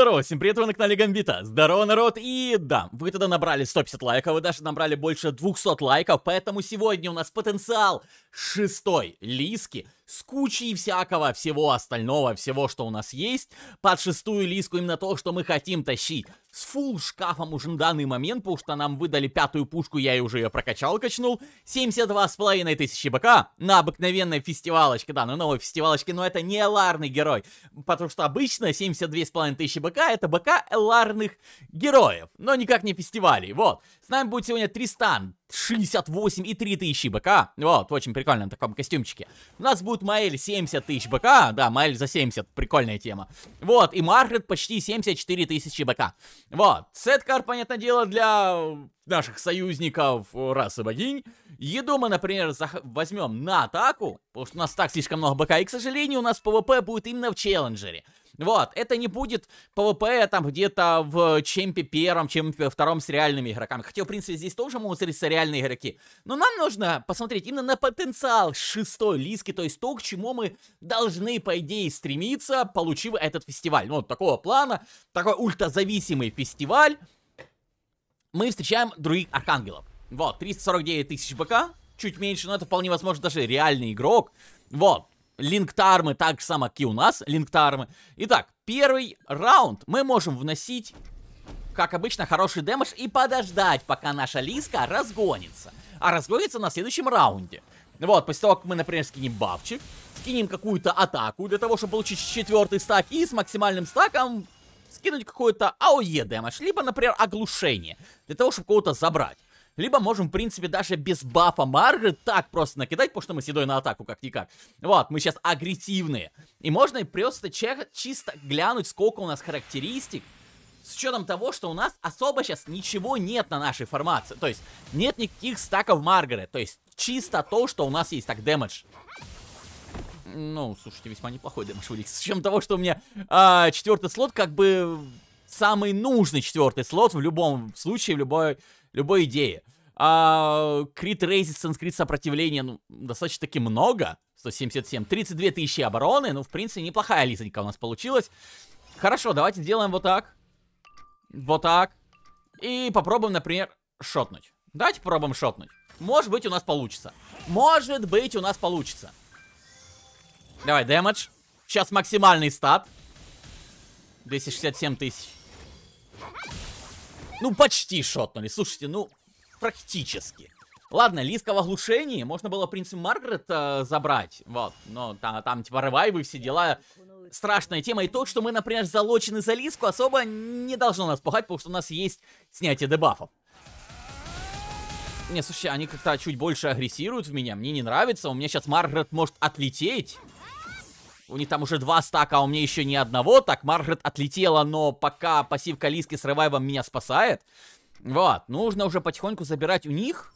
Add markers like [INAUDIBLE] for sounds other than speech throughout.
здорово, всем привет, вы на канале Гамбита, здорово, народ, и да, вы тогда набрали 150 лайков, вы даже набрали больше 200 лайков, поэтому сегодня у нас потенциал шестой Лиски, с кучей всякого всего остального, всего, что у нас есть, под шестую лиску именно то, что мы хотим тащить. С фул шкафом уже на данный момент, потому что нам выдали пятую пушку, я ее уже ее прокачал, качнул. 72,5 тысячи БК на обыкновенной фестивалочке, да, на новой фестивалочке, но это не ларный герой, потому что обычно 72,5 тысячи БК это БК ларных героев, но никак не фестивалей, вот. С нами будет сегодня Тристан, 68 и 3 тысячи БК, вот, очень прикольно на таком костюмчике. У нас будет тут Маэль 70 тысяч БК, а, да, Маэль за 70, прикольная тема. Вот, и Маргарет почти 74 тысячи БК. Вот, сеткар, понятное дело, для наших союзников расы богинь. Еду мы, например, возьмем на атаку, потому что у нас так слишком много БК. И, к сожалению, у нас ПВП будет именно в челленджере. Вот, это не будет ПВП там где-то в чемпе первом, чемпе втором с реальными игроками. Хотя, в принципе, здесь тоже могут встретиться реальные игроки. Но нам нужно посмотреть именно на потенциал шестой лиски, то есть то, к чему мы должны, по идее, стремиться, получив этот фестиваль. Ну, вот такого плана, такой ультразависимый фестиваль, мы встречаем других архангелов. Вот, 349 тысяч БК, чуть меньше, но это вполне возможно даже реальный игрок. Вот, линктармы так само, как и у нас, линктармы. Итак, первый раунд мы можем вносить, как обычно, хороший демаш и подождать, пока наша лиска разгонится. А разгонится на следующем раунде. Вот, после того, как мы, например, скинем бабчик, скинем какую-то атаку для того, чтобы получить четвертый стак, и с максимальным стаком скинуть какой-то АОЕ демаш, либо, например, оглушение, для того, чтобы кого-то забрать. Либо можем, в принципе, даже без бафа Маргарет так просто накидать, потому что мы седой на атаку как-никак. Вот, мы сейчас агрессивные. И можно просто чисто глянуть, сколько у нас характеристик, с учетом того, что у нас особо сейчас ничего нет на нашей формации. То есть, нет никаких стаков Маргарет. То есть, чисто то, что у нас есть. Так, дэмэдж. Ну, слушайте, весьма неплохой дэмэдж вылез. С учетом того, что у меня а, четвертый слот, как бы самый нужный четвертый слот в любом случае, в любой любой идеи. А, крит Resistance, крит сопротивления, ну, достаточно таки много. 177, 32 тысячи обороны, ну, в принципе, неплохая лизонька у нас получилась. Хорошо, давайте делаем вот так. Вот так. И попробуем, например, шотнуть. Давайте попробуем шотнуть. Может быть, у нас получится. Может быть, у нас получится. Давай, дэмэдж. Сейчас максимальный стат. 267 тысяч. Ну, почти шотнули. Слушайте, ну, практически. Ладно, Лиска в оглушении. Можно было принца Маргарет э, забрать. Вот, но там, там типа ревайвы, все дела. Страшная тема. И то, что мы, например, залочены за Лиску, особо не должно нас пугать, потому что у нас есть снятие дебафов. Не, слушай, они как-то чуть больше агрессируют в меня, мне не нравится. У меня сейчас Маргарет может отлететь. У них там уже два стака, а у меня еще ни одного. Так, Маргарет отлетела, но пока пассивка Лиски с ревайвом меня спасает. Вот, нужно уже потихоньку забирать у них.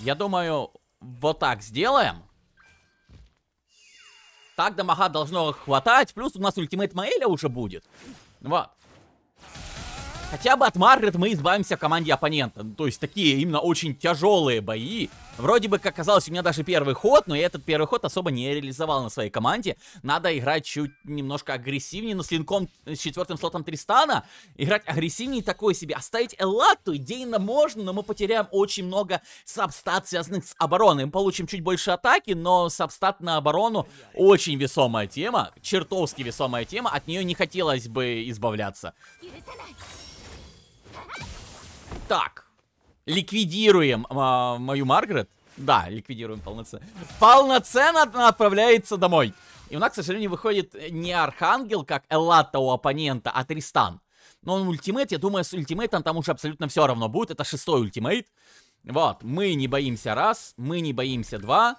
Я думаю, вот так сделаем. Так дамага должно хватать. Плюс у нас ультимейт Маэля уже будет. Вот. Хотя бы от Маргарет мы избавимся в команде оппонента. Ну, то есть такие именно очень тяжелые бои. Вроде бы, как казалось, у меня даже первый ход, но я этот первый ход особо не реализовал на своей команде. Надо играть чуть немножко агрессивнее, но с линком, э, с четвертым слотом Тристана, играть агрессивнее такой себе. Оставить Эллату идейно можно, но мы потеряем очень много сабстат, связанных с обороной. Мы получим чуть больше атаки, но сабстат на оборону очень весомая тема, чертовски весомая тема, от нее не хотелось бы избавляться. Так. Ликвидируем э, мою Маргарет. Да, ликвидируем полноценно. Полноценно она отправляется домой. И у нас, к сожалению, выходит не Архангел, как Эллата у оппонента, а Тристан. Но он ультимейт, я думаю, с ультимейтом там уже абсолютно все равно будет. Это шестой ультимейт. Вот, мы не боимся раз, мы не боимся два.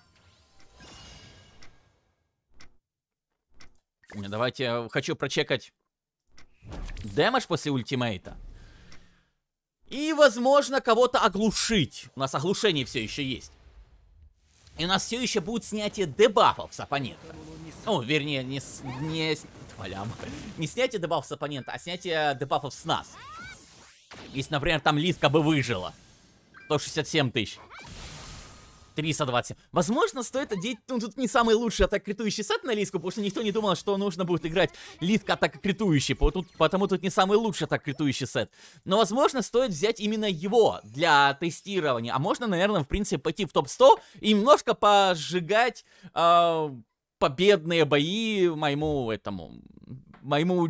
Давайте, э, хочу прочекать дэмэдж после ультимейта. И, возможно, кого-то оглушить. У нас оглушение все еще есть. И у нас все еще будет снятие дебафов с оппонента. Ну, вернее, не... С... не... Твалям. Не снятие дебафов с оппонента, а снятие дебафов с нас. Если, например, там Лиска бы выжила. 167 тысяч. 327. Возможно, стоит одеть, ну, тут не самый лучший атак критующий сет на лиску, потому что никто не думал, что нужно будет играть лиска атака критующий, потому, потому тут не самый лучший атак критующий сет. Но, возможно, стоит взять именно его для тестирования. А можно, наверное, в принципе, пойти в топ-100 и немножко пожигать э, победные бои моему этому моему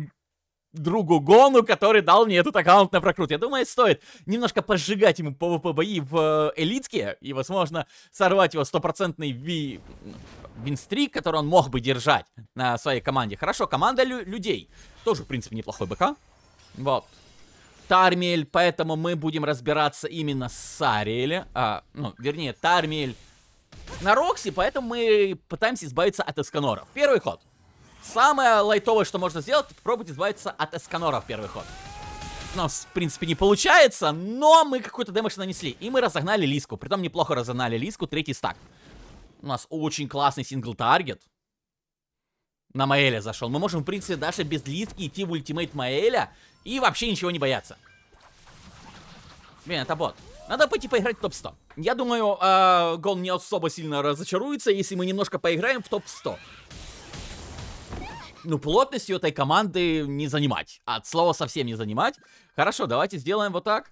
другу Гону, который дал мне этот аккаунт на прокрут. Я думаю, стоит немножко поджигать ему PvP бои в э, элитке, и, возможно, сорвать его стопроцентный ви... винстрик, который он мог бы держать на своей команде. Хорошо, команда лю людей. Тоже, в принципе, неплохой БК. Вот. Тармель, поэтому мы будем разбираться именно с Ариэле. А, ну, вернее, Тармель на Рокси, поэтому мы пытаемся избавиться от Эсканоров. Первый ход. Самое лайтовое, что можно сделать, это попробовать избавиться от эсканора в первый ход. У нас, в принципе, не получается, но мы какую то дэмэдж нанесли. И мы разогнали Лиску. Притом неплохо разогнали Лиску, третий стак. У нас очень классный сингл-таргет. На Маэля зашел. Мы можем, в принципе, даже без Лиски идти в ультимейт Маэля и вообще ничего не бояться. Блин, это бот. Надо пойти поиграть в топ-100. Я думаю, э, Гон не особо сильно разочаруется, если мы немножко поиграем в топ-100 ну, плотностью этой команды не занимать. От слова совсем не занимать. Хорошо, давайте сделаем вот так.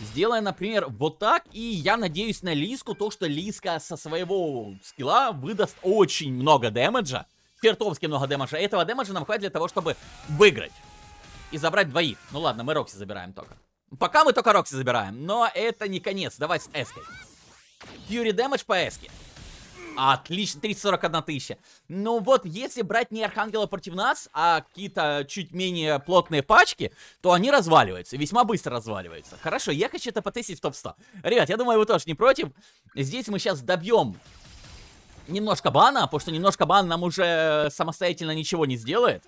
Сделаем, например, вот так. И я надеюсь на Лиску, то, что Лиска со своего скилла выдаст очень много дэмэджа. Чертовски много дэмэджа. Этого дэмэджа нам хватит для того, чтобы выиграть. И забрать двоих. Ну ладно, мы Рокси забираем только. Пока мы только Рокси забираем. Но это не конец. Давай с Эской. Фьюри дэмэдж по Эске. Отлично, 341 тысяча. Ну вот, если брать не Архангела против нас, а какие-то чуть менее плотные пачки, то они разваливаются, весьма быстро разваливаются. Хорошо, я хочу это потестить в топ-100. Ребят, я думаю, вы тоже не против. Здесь мы сейчас добьем немножко бана, потому что немножко бан нам уже самостоятельно ничего не сделает.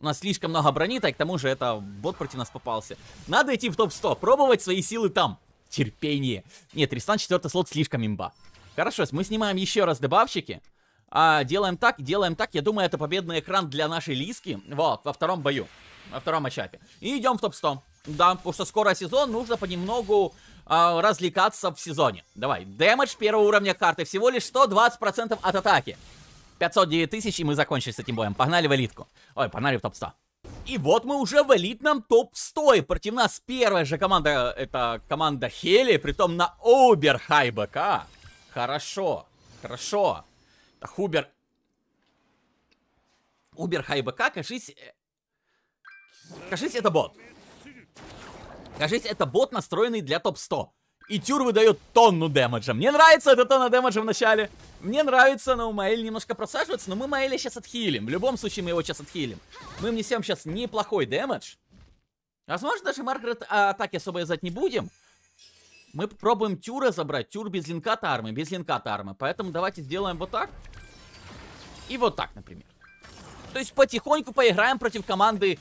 У нас слишком много брони, так к тому же это бот против нас попался. Надо идти в топ-100, пробовать свои силы там. Терпение. Нет, Ристан 4 слот слишком имба. Хорошо, мы снимаем еще раз добавщики. А, делаем так, делаем так. Я думаю, это победный экран для нашей Лиски. Вот, во втором бою. Во втором матчапе. И идем в топ-100. Да, потому что скоро сезон, нужно понемногу а, развлекаться в сезоне. Давай, дэмэдж первого уровня карты. Всего лишь 120% от атаки. 509 тысяч, и мы закончили с этим боем. Погнали в элитку. Ой, погнали в топ-100. И вот мы уже в элитном топ-100, и против нас первая же команда, э, это команда Хели, притом на Оберхай БК. Хорошо. Хорошо. Хубер... Убер Хайбека, кажись... Э, кажись, это бот. Кажись, это бот, настроенный для топ-100. И Тюр выдает тонну дэмэджа. Мне нравится эта тонна дэмэджа в начале. Мне нравится, но Маэль немножко просаживается, но мы Маэля сейчас отхилим. В любом случае мы его сейчас отхилим. Мы внесем сейчас неплохой дэмэдж. Возможно, даже Маргарет а, атаки особо издать не будем. Мы попробуем Тюра забрать. Тюр без линка армы, без линка армы. Поэтому давайте сделаем вот так. И вот так, например. То есть потихоньку поиграем против команды...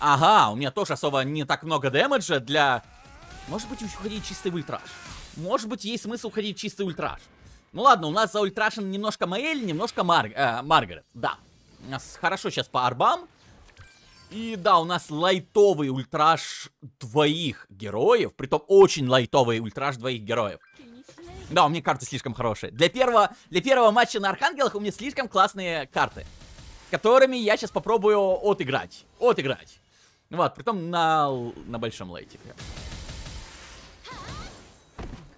Ага, у меня тоже особо не так много дэмэджа для... Может быть, уходить чистый ультраж. Может быть, есть смысл уходить чистый ультраж. Ну ладно, у нас за ультрашем немножко Маэль, немножко Марг, э, Маргарет. Да. У нас хорошо сейчас по арбам. И да, у нас лайтовый ультраж двоих героев, притом очень лайтовый ультраж двоих героев. Да, у меня карты слишком хорошие. Для первого, для первого матча на Архангелах у меня слишком классные карты, которыми я сейчас попробую отыграть. Отыграть. Вот, притом на, на большом лайте.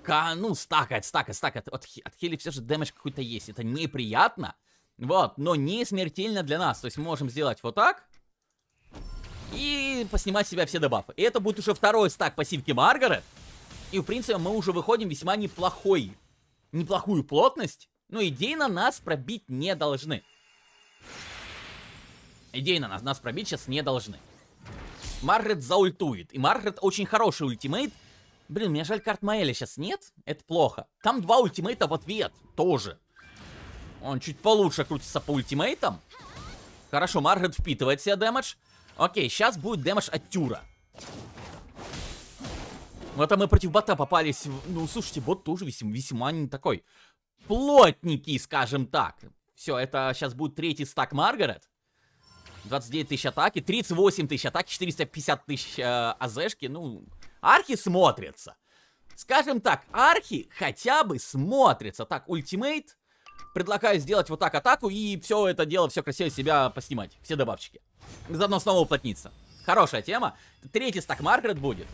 Ка, ну, стакает, стакает, стакает. От, от хили все же дэмэдж какой-то есть. Это неприятно. Вот, но не смертельно для нас. То есть мы можем сделать вот так и поснимать себя все дебафы. И это будет уже второй стак пассивки Маргарет. И, в принципе, мы уже выходим весьма неплохой, неплохую плотность. Но идей на нас пробить не должны. Идей на нас, нас пробить сейчас не должны. Маргарет заультует. И Маргарет очень хороший ультимейт. Блин, мне жаль, карт Маэля сейчас нет. Это плохо. Там два ультимейта в ответ. Тоже. Он чуть получше крутится по ультимейтам. Хорошо, Маргарет впитывает себя дэмэдж. Окей, сейчас будет демаш от Тюра. Ну это мы против бота попались. Ну, слушайте, бот тоже весьма, весьма не такой. Плотненький, скажем так. Все, это сейчас будет третий стак Маргарет. 29 тысяч атаки, 38 тысяч атаки, 450 тысяч э, АЗшки. Ну, архи смотрятся. Скажем так, архи хотя бы смотрятся. Так, ультимейт. Предлагаю сделать вот так атаку и все это дело, все красиво себя поснимать. Все добавчики. Заодно снова уплотниться. Хорошая тема. Третий стак Маргарет будет.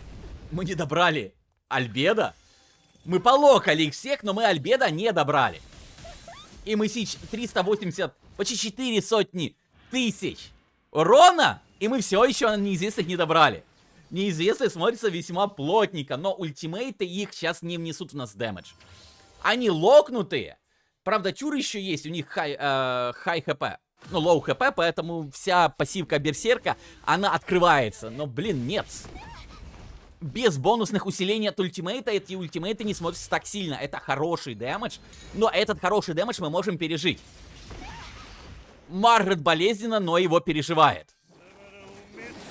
Мы не добрали Альбеда. Мы полокали их всех, но мы Альбеда не добрали. И мы сич 380, почти 4 сотни тысяч урона. И мы все еще неизвестных не добрали. Неизвестные смотрятся весьма плотненько, но ультимейты их сейчас не внесут в нас дэмэдж. Они локнутые. Правда, чуры еще есть, у них хай, э, хай хп. Ну, лоу хп, поэтому вся пассивка Берсерка, она открывается. Но, блин, нет. Без бонусных усилений от ультимейта эти ультимейты не смотрятся так сильно. Это хороший дэмэдж, но этот хороший дэмэдж мы можем пережить. Маргарет болезненно, но его переживает.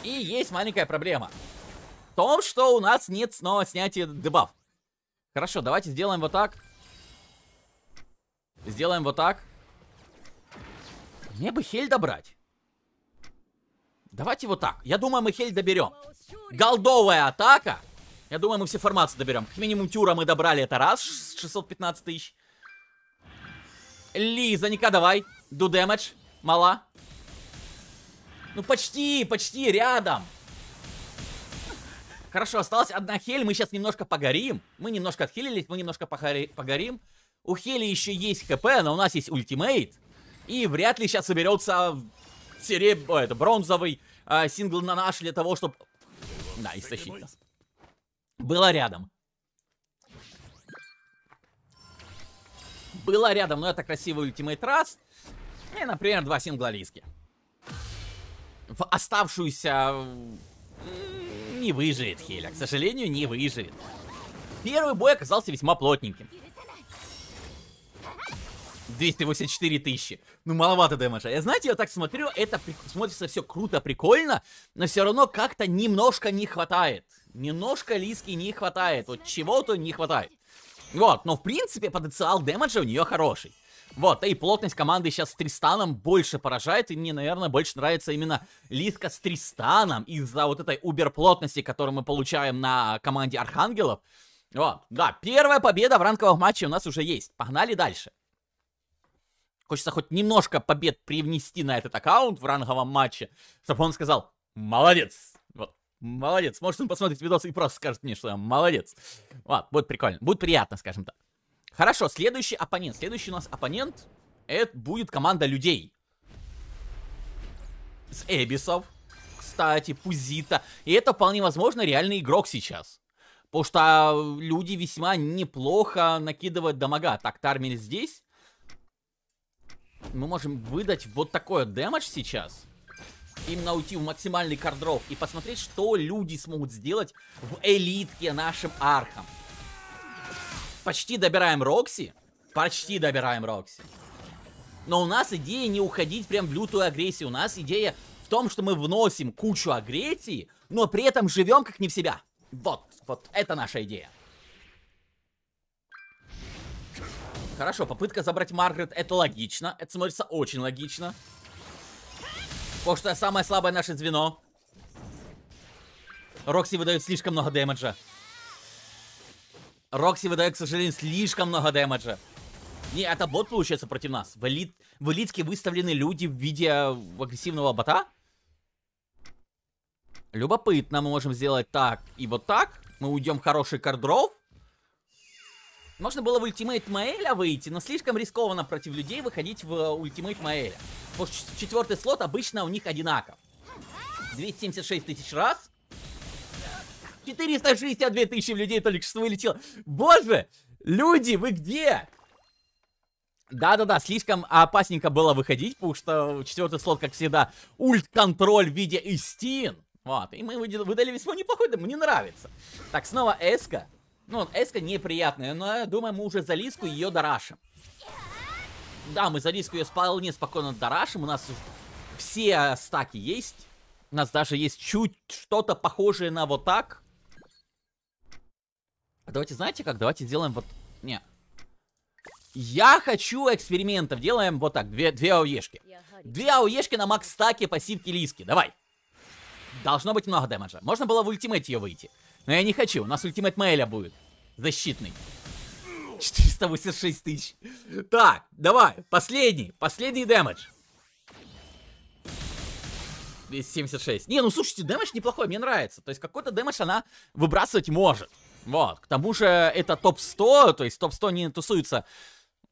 И есть маленькая проблема. В том, что у нас нет снова снятия дебаф. Хорошо, давайте сделаем вот так. Сделаем вот так. Мне бы Хель добрать. Давайте вот так. Я думаю, мы Хель доберем. Голдовая атака. Я думаю, мы все формации доберем. Как минимум Тюра мы добрали, это раз. 615 тысяч. Лиза, Ника, давай. Do damage. Мала. Ну почти, почти, рядом. Хорошо, осталась одна хель, мы сейчас немножко погорим. Мы немножко отхилились, мы немножко погорим. У Хели еще есть хп, но у нас есть ультимейт. И вряд ли сейчас соберется сереб... О, это бронзовый э, сингл на наш для того, чтобы... Да, истощить нас. Было рядом. Было рядом, но это красивый ультимейт раз. И, например, два сингла Лиски. В оставшуюся... Не выживет Хеля. К сожалению, не выживет. Первый бой оказался весьма плотненьким. 284 тысячи. Ну, маловато дэмэджа. Я, знаете, я так смотрю, это при... смотрится все круто, прикольно, но все равно как-то немножко не хватает. Немножко Лиски не хватает. Вот чего-то не хватает. Вот, но в принципе потенциал дэмэджа у нее хороший. Вот, и плотность команды сейчас с Тристаном больше поражает, и мне, наверное, больше нравится именно Лиска с Тристаном из-за вот этой убер-плотности, которую мы получаем на команде Архангелов. Вот, да, первая победа в ранковом матче у нас уже есть. Погнали дальше. Хочется хоть немножко побед привнести на этот аккаунт в ранговом матче, чтобы он сказал «Молодец!» Вот, молодец. Может, он посмотрит видос и просто скажет мне, что я молодец. Вот, будет прикольно. Будет приятно, скажем так. Хорошо, следующий оппонент. Следующий у нас оппонент, это будет команда людей. С Эбисов, кстати, Пузита. И это вполне возможно реальный игрок сейчас. Потому что а, люди весьма неплохо накидывают дамага. Так, Тармель здесь мы можем выдать вот такое демаж сейчас. Именно уйти в максимальный кардров и посмотреть, что люди смогут сделать в элитке нашим архам. Почти добираем Рокси. Почти добираем Рокси. Но у нас идея не уходить прям в лютую агрессию. У нас идея в том, что мы вносим кучу агрессии, но при этом живем как не в себя. Вот, вот, это наша идея. Хорошо, попытка забрать Маргарет, это логично. Это смотрится очень логично. Потому что самое слабое наше звено. Рокси выдает слишком много дэмэджа. Рокси выдает, к сожалению, слишком много дэмэджа. Не, это бот получается против нас. В, элит... в элитке выставлены люди в виде э, агрессивного бота. Любопытно, мы можем сделать так и вот так. Мы уйдем в хороший кардров. Можно было в ультимейт Маэля выйти, но слишком рискованно против людей выходить в ультимейт э, Маэля. Потому что четвертый слот обычно у них одинаков. 276 тысяч раз. 462 тысячи людей только что вылетело. Боже, люди, вы где? Да-да-да, слишком опасненько было выходить, потому что четвертый слот, как всегда, ульт-контроль в виде истин. Вот, и мы выдали весьма неплохой, да мне нравится. Так, снова эска. Ну, эска неприятная, но я думаю, мы уже за Лиску ее дорашим. Да, мы за Лиску ее вполне спокойно дорашим. У нас все стаки есть. У нас даже есть чуть что-то похожее на вот так. А давайте, знаете как? Давайте сделаем вот... Не. Я хочу экспериментов. Делаем вот так. Две, две ауешки. Две ауешки на макс стаке пассивки Лиски. Давай. Должно быть много дэмэджа. Можно было в ультимейт ее выйти. Но я не хочу, у нас ультимейт Мэйля будет. Защитный. 486 тысяч. Так, давай, последний, последний дэмэдж. 276. Не, ну слушайте, дэмэдж неплохой, мне нравится. То есть какой-то дэмэдж она выбрасывать может. Вот, к тому же это топ-100, то есть топ-100 не тусуется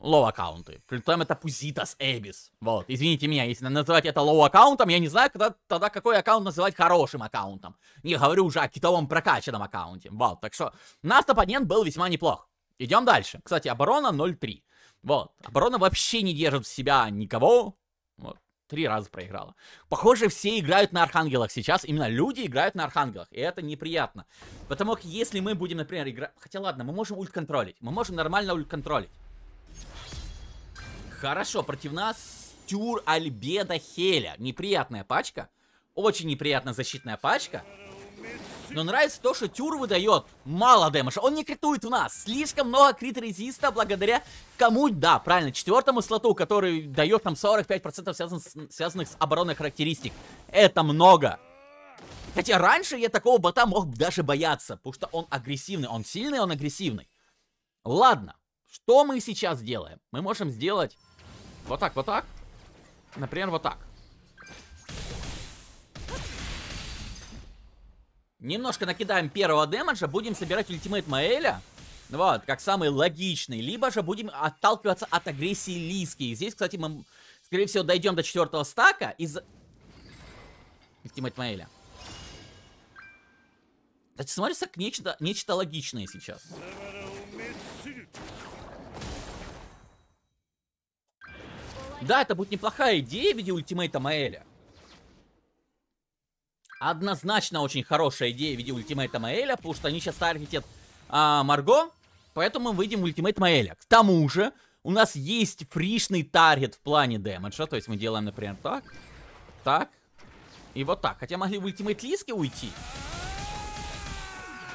лоу-аккаунты. Притом это Пузитас Эбис. Вот, извините меня, если называть это лоу-аккаунтом, я не знаю, когда, тогда какой аккаунт называть хорошим аккаунтом. Не говорю уже о китовом прокачанном аккаунте. Вот, так что наш оппонент был весьма неплох. Идем дальше. Кстати, оборона 0-3. Вот, оборона вообще не держит в себя никого. Вот, три раза проиграла. Похоже, все играют на архангелах сейчас. Именно люди играют на архангелах. И это неприятно. Потому как если мы будем, например, играть... Хотя ладно, мы можем ульт контролить. Мы можем нормально ульт контролить. Хорошо, против нас Тюр Альбеда Хеля. Неприятная пачка. Очень неприятная защитная пачка. Но нравится то, что Тюр выдает мало дэмэша. Он не критует в нас. Слишком много крит-резиста благодаря кому? Да, правильно, четвертому слоту, который дает нам 45% связан с, связанных с оборонной характеристик. Это много. Хотя раньше я такого бота мог даже бояться, потому что он агрессивный. Он сильный, он агрессивный. Ладно, что мы сейчас делаем? Мы можем сделать вот так, вот так. Например, вот так. Немножко накидаем первого демеджа, будем собирать ультимейт Маэля. Вот, как самый логичный. Либо же будем отталкиваться от агрессии Лиски. Здесь, кстати, мы, скорее всего, дойдем до четвертого стака из... Ультимейт Маэля. Значит, смотрится как нечто, нечто логичное сейчас. Сейчас. Да, это будет неплохая идея в виде ультимейта Маэля. Однозначно очень хорошая идея в виде ультимейта Маэля, потому что они сейчас таргетят а, Марго, поэтому мы выйдем в ультимейт Маэля. К тому же, у нас есть фришный таргет в плане дэмэджа, то есть мы делаем, например, так, так и вот так. Хотя могли в ультимейт Лиски уйти,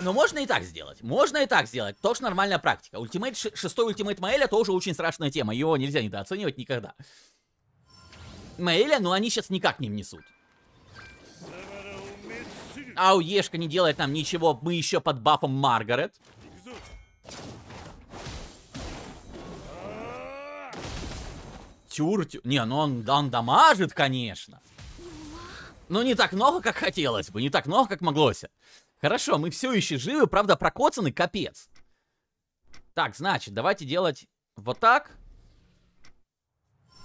но можно и так сделать. Можно и так сделать. Тоже нормальная практика. Ультимейт, шестой ультимейт Маэля тоже очень страшная тема. Его нельзя недооценивать никогда. Маэля, ну они сейчас никак не внесут. Ауешка не делает нам ничего. Мы еще под бафом Маргарет. Тюр, тюр. Не, ну он, он дамажит, конечно. Но ну, не так много, как хотелось бы. Не так много, как моглося. Хорошо, мы все еще живы, правда, прокоцаны, капец. Так, значит, давайте делать вот так.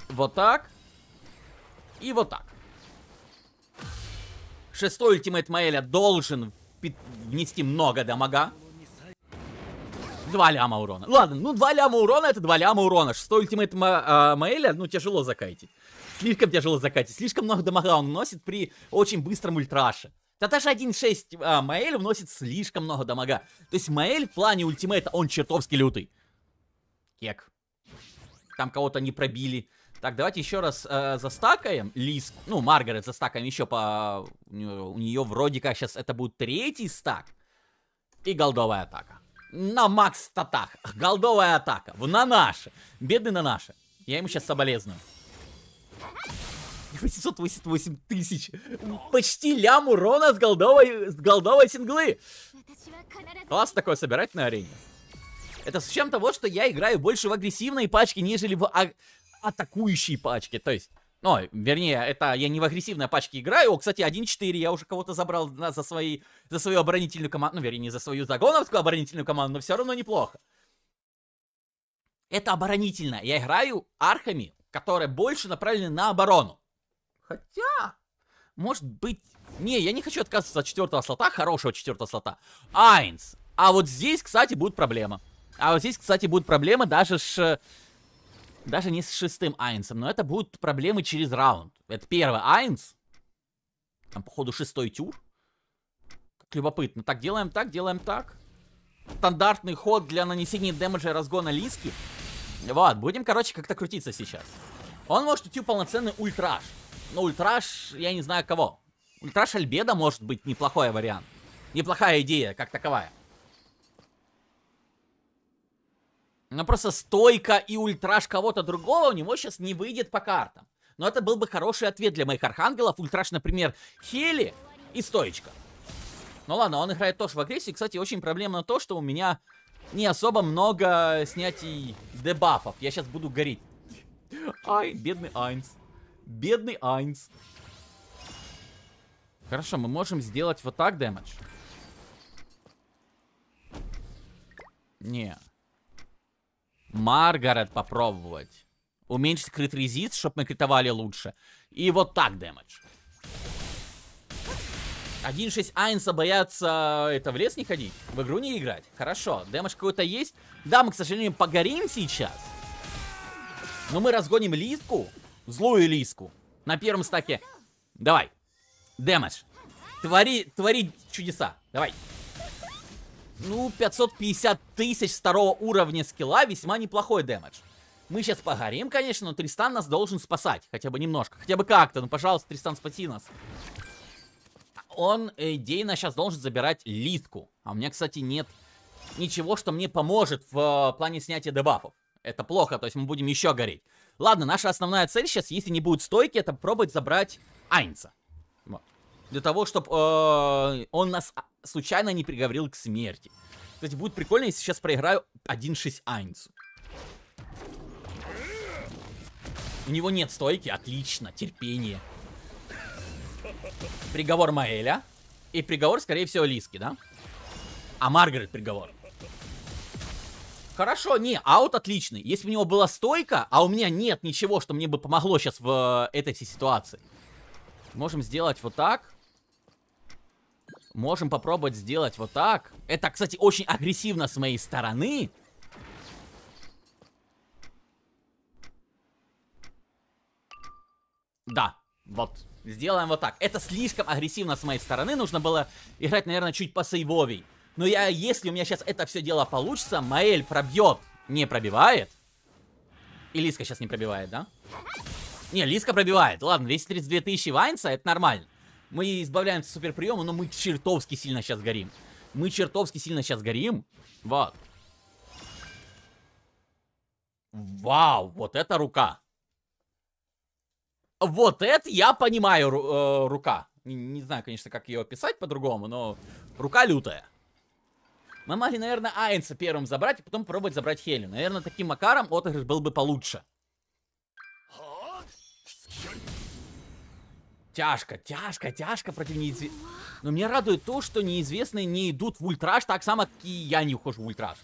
Вот так. И вот так. Шестой ультимейт Маэля должен внести много дамага. Два ляма урона. Ладно, ну два ляма урона это два ляма урона. Шестой ультимейт Ма э, Маэля, ну тяжело закайтить. Слишком тяжело закатить. Слишком много дамага он носит при очень быстром ультраше. Да 1.6 а, Маэль вносит слишком много дамага. То есть Маэль в плане ультимейта, он чертовски лютый. Кек. Там кого-то не пробили. Так, давайте еще раз э, застакаем Лис, ну, Маргарет застакаем еще по... У нее вроде как сейчас это будет третий стак. И голдовая атака. На макс статах. Голдовая атака. В на наши. Бедный на наши. Я ему сейчас соболезную. 888 тысяч. Почти лям урона с голдовой, с голдовой синглы. Класс такое собирать на арене. Это с чем того, что я играю больше в агрессивной пачке, нежели в а атакующей пачке. То есть, ну, вернее, это я не в агрессивной пачке играю. О, кстати, 1-4 я уже кого-то забрал на, за, свои, за свою оборонительную команду. Ну, вернее, за свою загоновскую оборонительную команду, но все равно неплохо. Это оборонительно. Я играю архами, которые больше направлены на оборону. Хотя, может быть... Не, я не хочу отказываться от четвертого слота, хорошего четвертого слота. Айнс. А вот здесь, кстати, будет проблема. А вот здесь, кстати, будет проблема даже с... Даже не с шестым Айнсом, но это будут проблемы через раунд. Это первый Айнс. Там, походу, шестой тюр. Как любопытно. Так, делаем так, делаем так. Стандартный ход для нанесения демеджа и разгона Лиски. Вот, будем, короче, как-то крутиться сейчас. Он может уйти в полноценный ультраж. Ну, ультраш, я не знаю кого. Ультраш Альбеда может быть неплохой вариант. Неплохая идея, как таковая. Но просто стойка и ультраш кого-то другого у него сейчас не выйдет по картам. Но это был бы хороший ответ для моих архангелов. Ультраш, например, Хели и стоечка. Ну ладно, он играет тоже в агрессии. Кстати, очень проблемно то, что у меня не особо много снятий дебафов. Я сейчас буду гореть. Ай, бедный Айнс. Бедный Айнс. Хорошо, мы можем сделать вот так дэмэдж. Не. Маргарет попробовать. Уменьшить крит резист, чтобы мы критовали лучше. И вот так дэмэдж. 1.6 Айнса боятся это в лес не ходить, в игру не играть. Хорошо, дэмэдж какой-то есть. Да, мы, к сожалению, погорим сейчас. Но мы разгоним листку. Злую Лиску. На первом стаке. Давай. Дэмэдж. Твори, твори чудеса. Давай. Ну, 550 тысяч второго уровня скилла весьма неплохой дэмэдж. Мы сейчас погорим, конечно, но Тристан нас должен спасать. Хотя бы немножко. Хотя бы как-то. Ну, пожалуйста, Тристан, спаси нас. Он идейно э, сейчас должен забирать литку. А у меня, кстати, нет ничего, что мне поможет в э, плане снятия дебафов. Это плохо, то есть мы будем еще гореть. Ладно, наша основная цель сейчас, если не будет стойки, это пробовать забрать Айнца. Для того, чтобы э, он нас а, случайно не приговорил к смерти. Кстати, будет прикольно, если сейчас проиграю 1-6 Айнцу. У него нет стойки, отлично, терпение. Приговор Маэля. И приговор, скорее всего, Лиски, да? А Маргарет приговор. Хорошо, не, аут отличный. Если бы у него была стойка, а у меня нет ничего, что мне бы помогло сейчас в э, этой всей ситуации. Можем сделать вот так. Можем попробовать сделать вот так. Это, кстати, очень агрессивно с моей стороны. Да, вот. Сделаем вот так. Это слишком агрессивно с моей стороны. Нужно было играть, наверное, чуть посейвовей. Но я, если у меня сейчас это все дело получится, Маэль пробьет. Не пробивает. И Лиска сейчас не пробивает, да? Не, Лиска пробивает. Ладно, 232 тысячи Вайнса, это нормально. Мы избавляемся от суперприема, но мы чертовски сильно сейчас горим. Мы чертовски сильно сейчас горим. Вот. Вау, вот это рука. Вот это я понимаю э, рука. Не, не знаю, конечно, как ее описать по-другому, но рука лютая. Мы могли, наверное, Айнса первым забрать, и потом пробовать забрать Хелю. Наверное, таким макаром отыгрыш был бы получше. Тяжко, тяжко, тяжко против неизвестных. Но меня радует то, что неизвестные не идут в ультраж, так само, как и я не ухожу в ультраж.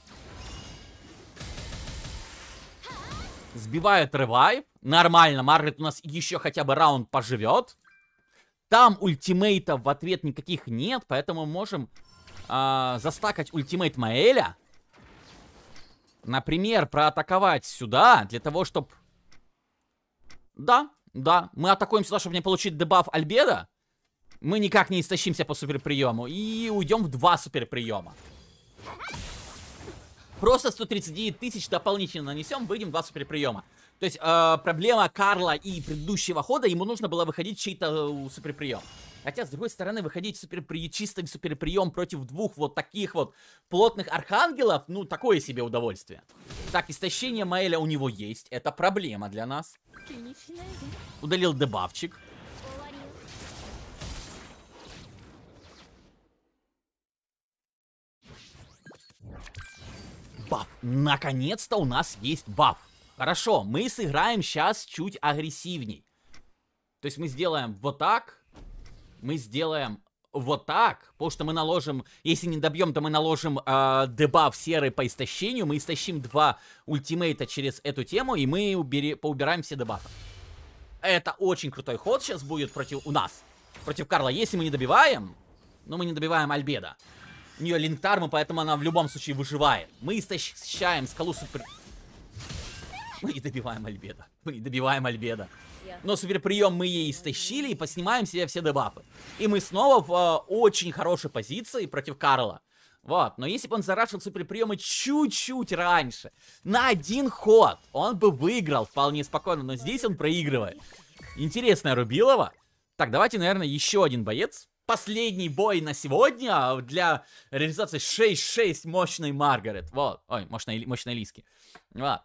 Сбивает ревайв. Нормально, Маргарет у нас еще хотя бы раунд поживет. Там ультимейтов в ответ никаких нет, поэтому можем э, застакать ультимейт Маэля. Например, проатаковать сюда, для того, чтобы... Да, да, мы атакуем сюда, чтобы не получить дебаф Альбеда. Мы никак не истощимся по суперприему. И уйдем в два суперприема. Просто 139 тысяч дополнительно нанесем, выйдем в два суперприема. То есть э, проблема Карла и предыдущего хода, ему нужно было выходить чей-то э, суперприем. Хотя, с другой стороны, выходить суперпри... чистым суперприем против двух вот таких вот плотных архангелов, ну, такое себе удовольствие. Так, истощение Маэля у него есть. Это проблема для нас. Удалил дебавчик. Баф. Наконец-то у нас есть баф. Хорошо, мы сыграем сейчас чуть агрессивней. То есть мы сделаем вот так мы сделаем вот так, потому что мы наложим, если не добьем, то мы наложим э, дебаф серый по истощению, мы истощим два ультимейта через эту тему, и мы убери, поубираем все дебафы. Это очень крутой ход сейчас будет против у нас, против Карла. Если мы не добиваем, но ну, мы не добиваем Альбеда. У нее линктарма, поэтому она в любом случае выживает. Мы истощаем скалу супер... [LAUGHS] Мы не добиваем Альбеда. Мы не добиваем Альбеда. Но суперприем мы ей истощили и поснимаем себе все дебафы. И мы снова в э, очень хорошей позиции против Карла. Вот, но если бы он зарашил суперприемы чуть-чуть раньше, на один ход, он бы выиграл вполне спокойно, но здесь он проигрывает. Интересная Рубилова. Так, давайте, наверное, еще один боец. Последний бой на сегодня а для реализации 6-6 мощной Маргарет. Вот, ой, мощной, мощной Лиски. Вот.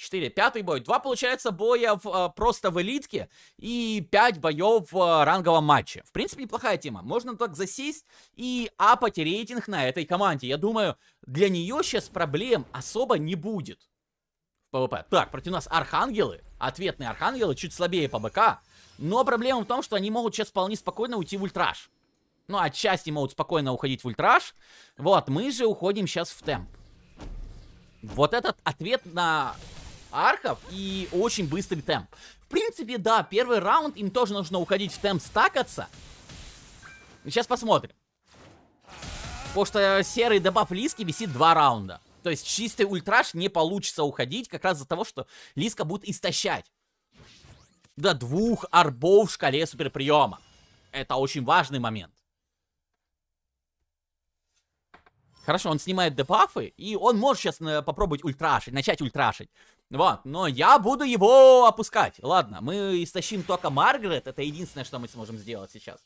4, пятый бой. Два, получается, боя в, а, просто в элитке и 5 боев в а, ранговом матче. В принципе, неплохая тема. Можно так засесть и апать рейтинг на этой команде. Я думаю, для нее сейчас проблем особо не будет. ПВП. Так, против нас архангелы. Ответные архангелы, чуть слабее по БК. Но проблема в том, что они могут сейчас вполне спокойно уйти в ультраж. Ну, отчасти могут спокойно уходить в ультраж. Вот, мы же уходим сейчас в темп. Вот этот ответ на Архов и очень быстрый темп. В принципе, да, первый раунд им тоже нужно уходить в темп стакаться. Сейчас посмотрим. Потому что серый добав Лиски висит два раунда. То есть чистый ультраш не получится уходить как раз за того, что Лиска будет истощать. До двух арбов в шкале суперприема. Это очень важный момент. Хорошо, он снимает дебафы, и он может сейчас э, попробовать ультрашить, начать ультрашить. Вот, но я буду его опускать. Ладно, мы истощим только Маргарет, это единственное, что мы сможем сделать сейчас.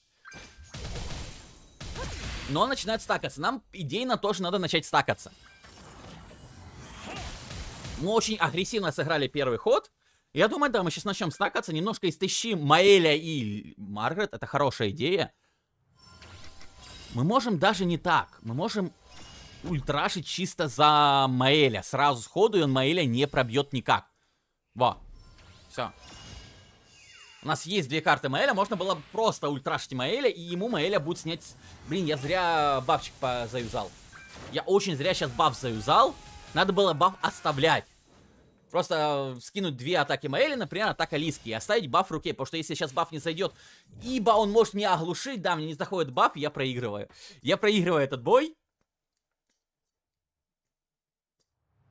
Но он начинает стакаться. Нам идейно тоже надо начать стакаться. Мы очень агрессивно сыграли первый ход. Я думаю, да, мы сейчас начнем стакаться, немножко истощим Маэля и Маргарет. Это хорошая идея. Мы можем даже не так. Мы можем ультрашить чисто за Маэля. Сразу сходу, и он Маэля не пробьет никак. Во. Все. У нас есть две карты Маэля, можно было просто ультрашить Маэля, и ему Маэля будет снять... Блин, я зря бафчик заюзал. Я очень зря сейчас баф заюзал. Надо было баф оставлять. Просто э, скинуть две атаки Маэли, например, атака Лиски, и оставить баф в руке, потому что если сейчас баф не зайдет, ибо он может меня оглушить, да, мне не заходит баф, я проигрываю. Я проигрываю этот бой,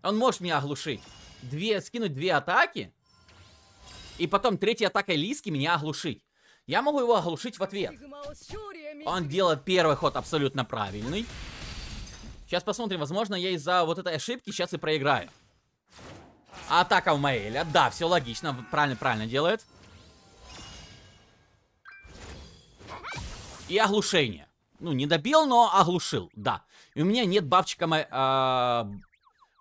Он может меня оглушить. Две, скинуть две атаки. И потом третьей атакой Лиски меня оглушить. Я могу его оглушить в ответ. Он делает первый ход абсолютно правильный. Сейчас посмотрим. Возможно, я из-за вот этой ошибки сейчас и проиграю. Атака в Маэля. Да, все логично. Правильно-правильно делает. И оглушение. Ну, не добил, но оглушил. Да. И у меня нет бабчика... Э,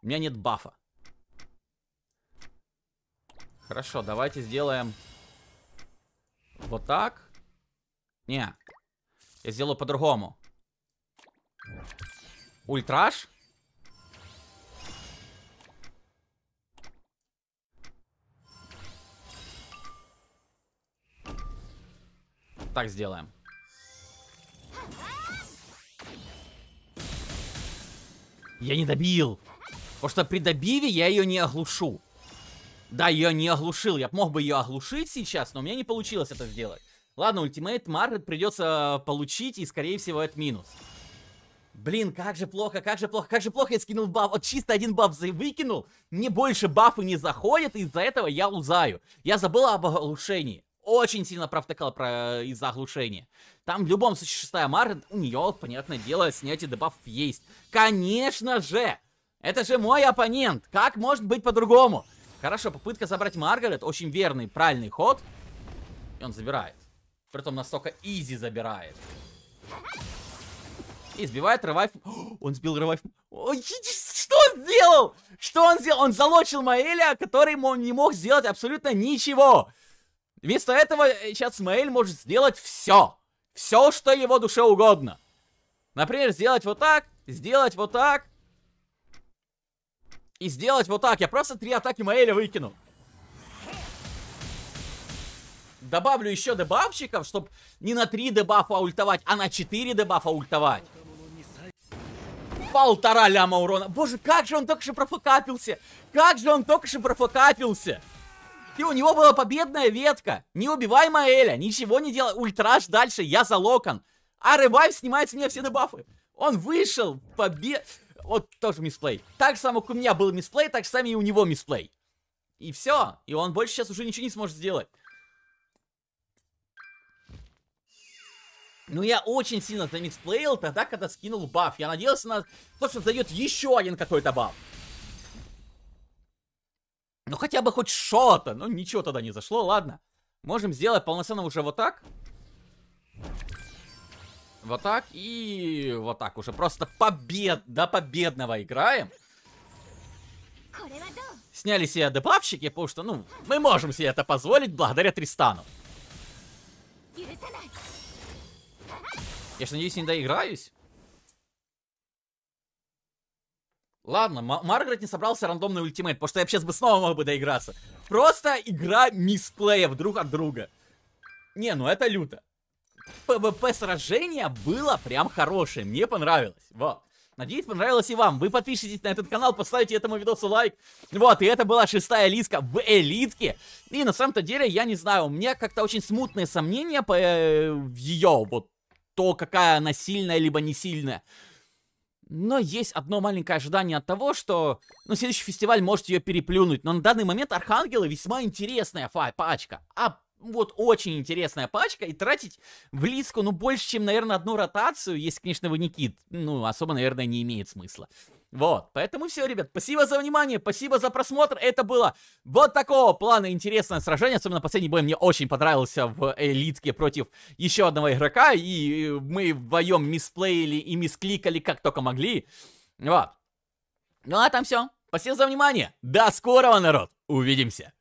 у меня нет бафа. Хорошо, давайте сделаем вот так. Не. Я сделаю по-другому. Ультраж. Так сделаем. Я не добил. Потому что при добиве я ее не оглушу. Да, ее не оглушил. Я мог бы ее оглушить сейчас, но у меня не получилось это сделать. Ладно, ультимейт Маргарет придется э, получить, и, скорее всего, это минус. Блин, как же плохо, как же плохо, как же плохо я скинул баф. Вот чисто один баф выкинул, мне больше бафы не заходят, из-за этого я узаю. Я забыл об оглушении. Очень сильно провтыкал про... Э, из-за оглушения. Там в любом случае шестая Маргарет, у нее, понятное дело, снятие дебафов есть. Конечно же! Это же мой оппонент. Как может быть по-другому? Хорошо, попытка забрать Маргарет. Очень верный, правильный ход. И он забирает. Притом настолько изи забирает. И сбивает ревайв. [GASPS] он сбил ревайв. О, что сделал? Что он сделал? Он залочил Маэля, который он не мог сделать абсолютно ничего. Вместо этого э, сейчас Маэль может сделать все. Все, что его душе угодно. Например, сделать вот так, сделать вот так, и сделать вот так. Я просто три атаки Маэля выкину. Добавлю еще дебафчиков, чтобы не на три дебафа ультовать, а на четыре дебафа ультовать. Полтора ляма урона. Боже, как же он только что профокапился. Как же он только что профокапился. И у него была победная ветка. Не убивай Маэля, ничего не делай. Ультраж дальше, я за локон. А ревайв снимает с меня все дебафы. Он вышел, побед вот тоже мисплей. Так же, как у меня был мисплей, так же сами и у него мисплей. И все. И он больше сейчас уже ничего не сможет сделать. Ну, я очень сильно замисплеил тогда, когда скинул баф. Я надеялся на то, что дает еще один какой-то баф. Ну, хотя бы хоть что-то. Ну, ничего тогда не зашло, ладно. Можем сделать полноценно уже вот так. Вот так и вот так уже. Просто побед до победного играем. Сняли себе депавщики, потому что, ну, мы можем себе это позволить благодаря Тристану. Я же надеюсь, не доиграюсь. Ладно, Маргарет не собрался рандомный ультимейт, потому что я сейчас бы снова мог бы доиграться. Просто игра мисплея друг от друга. Не, ну это люто. ПВП-сражение было прям хорошее, мне понравилось, вот. Надеюсь, понравилось и вам. Вы подпишитесь на этот канал, поставите этому видосу лайк. Вот, и это была шестая лиска в элитке. И на самом-то деле, я не знаю, у меня как-то очень смутные сомнения по э, ее, вот, то, какая она сильная, либо не сильная. Но есть одно маленькое ожидание от того, что, ну, следующий фестиваль может ее переплюнуть. Но на данный момент Архангелы весьма интересная фай пачка. А вот очень интересная пачка, и тратить в Лиску, ну, больше, чем, наверное, одну ротацию, если, конечно, вы не кит, ну, особо, наверное, не имеет смысла. Вот, поэтому все, ребят, спасибо за внимание, спасибо за просмотр, это было вот такого плана интересное сражение, особенно последний бой мне очень понравился в элитке против еще одного игрока, и мы вдвоем мисплеили и мискликали как только могли, вот. Ну а там все, спасибо за внимание, до скорого, народ, увидимся.